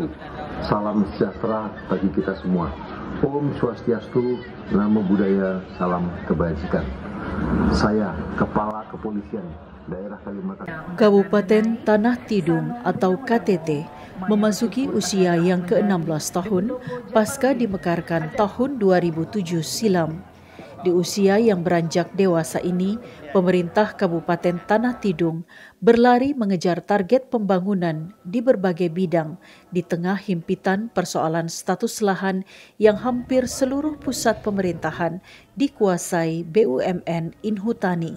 wabarakatuh. Salam sejahtera bagi kita semua. Om Swastiastu, Namo Buddhaya, Salam Kebajikan. Saya, Kepala Kepolisian Daerah Kalimantan. Kabupaten Tanah Tidung atau KTT memasuki usia yang ke-16 tahun pasca dimekarkan tahun 2007 silam. Di usia yang beranjak dewasa ini, pemerintah Kabupaten Tanah Tidung berlari mengejar target pembangunan di berbagai bidang di tengah himpitan persoalan status lahan yang hampir seluruh pusat pemerintahan dikuasai BUMN Inhutani.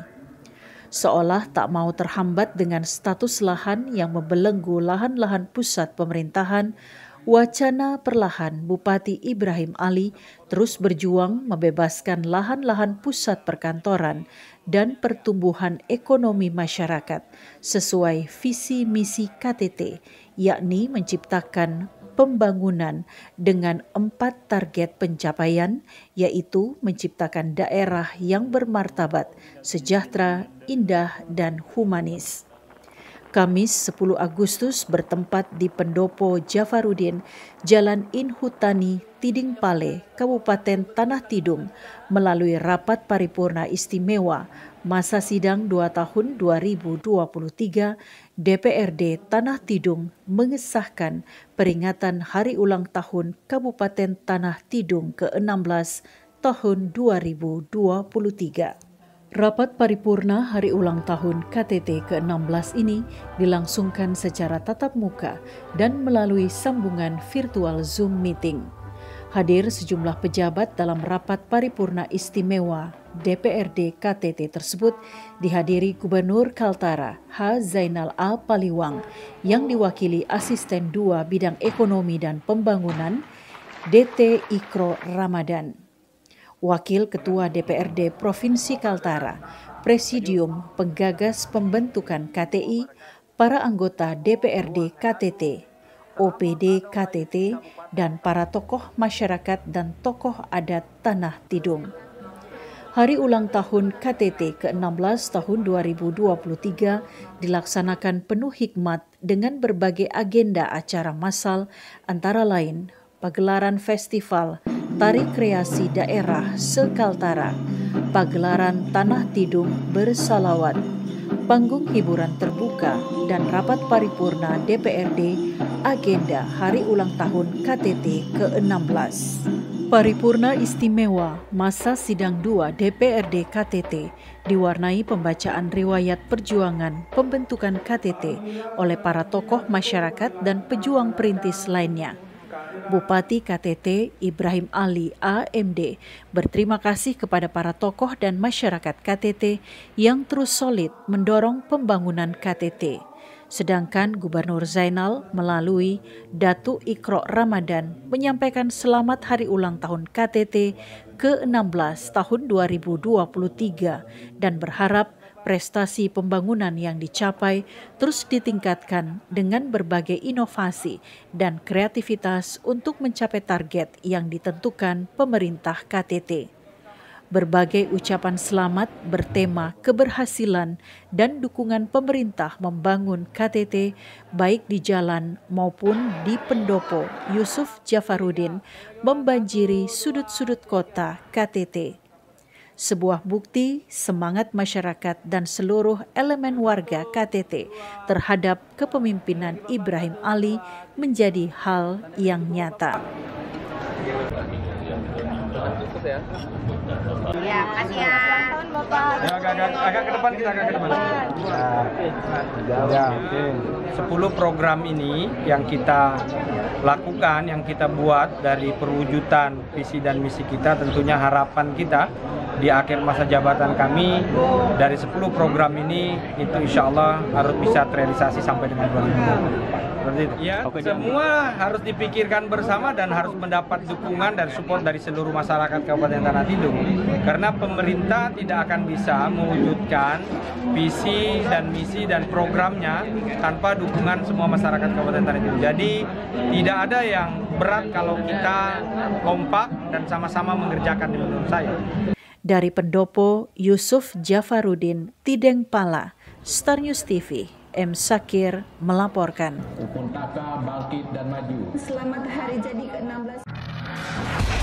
Seolah tak mau terhambat dengan status lahan yang membelenggu lahan-lahan pusat pemerintahan, wacana perlahan Bupati Ibrahim Ali terus berjuang membebaskan lahan-lahan pusat perkantoran dan pertumbuhan ekonomi masyarakat sesuai visi misi KTT, yakni menciptakan pembangunan dengan empat target pencapaian, yaitu menciptakan daerah yang bermartabat, sejahtera, indah, dan humanis. Kamis 10 Agustus bertempat di Pendopo Jafarudin, Jalan Inhutani, Tiding Pale, Kabupaten Tanah Tidung melalui rapat paripurna istimewa masa sidang 2 tahun 2023 DPRD Tanah Tidung mengesahkan peringatan hari ulang tahun Kabupaten Tanah Tidung ke-16 tahun 2023. Rapat paripurna hari ulang tahun KTT ke-16 ini dilangsungkan secara tatap muka dan melalui sambungan virtual Zoom meeting. Hadir sejumlah pejabat dalam rapat paripurna istimewa DPRD KTT tersebut dihadiri Gubernur Kaltara H. Zainal A. Paliwang yang diwakili Asisten 2 Bidang Ekonomi dan Pembangunan DT Ikro Ramadan. Wakil Ketua DPRD Provinsi Kaltara, Presidium Penggagas Pembentukan KTI, para anggota DPRD KTT, OPD KTT, dan para tokoh masyarakat dan tokoh adat Tanah Tidung. Hari ulang tahun KTT ke-16 tahun 2023 dilaksanakan penuh hikmat dengan berbagai agenda acara massal antara lain pagelaran festival Tari Kreasi Daerah Sekaltara, pagelaran Tanah Tidung bersalawat, panggung hiburan terbuka, dan rapat paripurna DPRD agenda Hari Ulang Tahun KTT ke-16. Paripurna istimewa masa sidang 2 DPRD KTT diwarnai pembacaan riwayat perjuangan pembentukan KTT oleh para tokoh masyarakat dan pejuang perintis lainnya. Bupati KTT Ibrahim Ali AMD berterima kasih kepada para tokoh dan masyarakat KTT yang terus solid mendorong pembangunan KTT. Sedangkan Gubernur Zainal melalui Datu Ikro Ramadan menyampaikan selamat hari ulang tahun KTT ke-16 tahun 2023 dan berharap prestasi pembangunan yang dicapai terus ditingkatkan dengan berbagai inovasi dan kreativitas untuk mencapai target yang ditentukan pemerintah KTT. Berbagai ucapan selamat bertema keberhasilan dan dukungan pemerintah membangun KTT baik di jalan maupun di pendopo Yusuf Jafarudin membanjiri sudut-sudut kota KTT sebuah bukti semangat masyarakat dan seluruh elemen warga KTT terhadap kepemimpinan Ibrahim Ali menjadi hal yang nyata ya. Iya, makasih ya. Bapak. Ya, agak, agak, agak ke depan kita agak ke depan. Ya, sepuluh program ini yang kita lakukan, yang kita buat dari perwujudan visi dan misi kita, tentunya harapan kita di akhir masa jabatan kami dari 10 program ini itu insya Allah harus bisa terrealisasi sampai dengan 2024. Berarti ya, semua harus dipikirkan bersama dan harus mendapat dukungan dan support dari seluruh masyarakat Kabupaten Tanah Tidung karena pemerintah tidak akan bisa mewujudkan visi dan misi dan programnya tanpa dukungan semua masyarakat Kabupaten Tanah Tidung. Jadi tidak ada yang berat kalau kita kompak dan sama-sama mengerjakan menurut saya. Dari pendopo Yusuf Jafarudin Tideng Pala, Star News TV. M. Sakir melaporkan. Hukum tata, bangkit, dan maju. Selamat hari jadi ke-16.